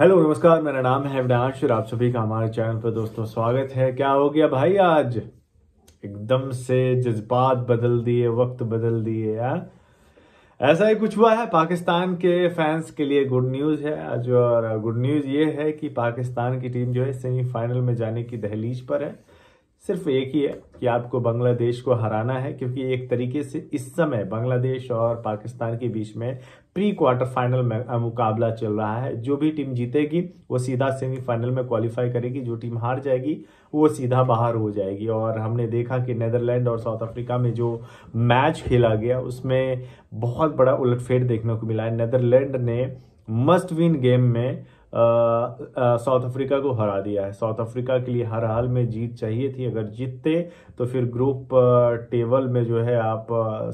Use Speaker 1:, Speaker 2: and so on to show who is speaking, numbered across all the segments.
Speaker 1: hello नमस्कार मेरा नाम है अविनाश और आप सभी का हमारे चैनल पर दोस्तों स्वागत है क्या हो गया भाई आज एकदम से जज्बात बदल दिए वक्त बदल दिए यार ऐसा ही कुछ हुआ है पाकिस्तान के फैंस के लिए गुड न्यूज़ है आज और गुड न्यूज़ ये है कि पाकिस्तान की टीम जो है सेमीफाइनल में जाने की दहलीज पर है सिर्फ एक ही है कि आपको बांग्लादेश को हराना है क्योंकि एक तरीके से इस समय बांग्लादेश और पाकिस्तान के बीच में प्री क्वार्टर फाइनल में मुकाबला चल रहा है जो भी टीम जीतेगी वो सीधा सेमीफाइनल में क्वालिफाई करेगी जो टीम हार जाएगी वो सीधा बाहर हो जाएगी और हमने देखा कि नेदरलैंड और साउथ अफ्रीका में जो मैच खेला गया उसमें बहुत बड़ा उलटफेर देखने को मिला है नेदरलैंड ने मस्ट विन गेम में साउथ अफ्रीका को हरा दिया है साउथ अफ्रीका के लिए हर हाल में जीत चाहिए थी अगर जीतते तो फिर ग्रुप टेबल में जो है आप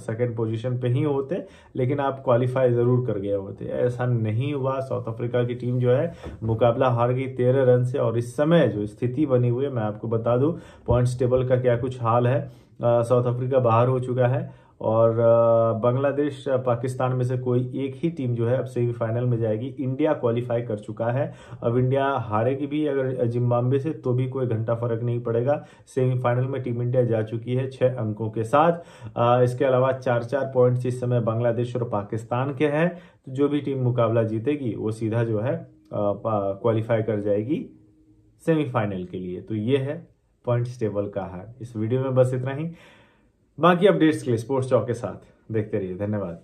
Speaker 1: सेकंड पोजीशन पे ही होते लेकिन आप क्वालिफाई ज़रूर कर गए होते ऐसा नहीं हुआ साउथ अफ्रीका की टीम जो है मुकाबला हार गई तेरह रन से और इस समय जो स्थिति बनी हुई है मैं आपको बता दूँ पॉइंट्स टेबल का क्या कुछ हाल है साउथ अफ्रीका बाहर हो चुका है और बांग्लादेश पाकिस्तान में से कोई एक ही टीम जो है अब सेमीफाइनल में जाएगी इंडिया क्वालिफाई कर चुका है अब इंडिया हारेगी भी अगर जिम्बाब्वे से तो भी कोई घंटा फर्क नहीं पड़ेगा सेमीफाइनल में टीम इंडिया जा चुकी है छः अंकों के साथ इसके अलावा चार चार पॉइंट्स इस समय बांग्लादेश और पाकिस्तान के हैं तो जो भी टीम मुकाबला जीतेगी वो सीधा जो है क्वालिफाई कर जाएगी सेमीफाइनल के लिए तो ये है पॉइंट्स टेबल का हार इस वीडियो में बस इतना ही बाकी अपडेट्स के लिए स्पोर्ट्स चौक के साथ देखते रहिए धन्यवाद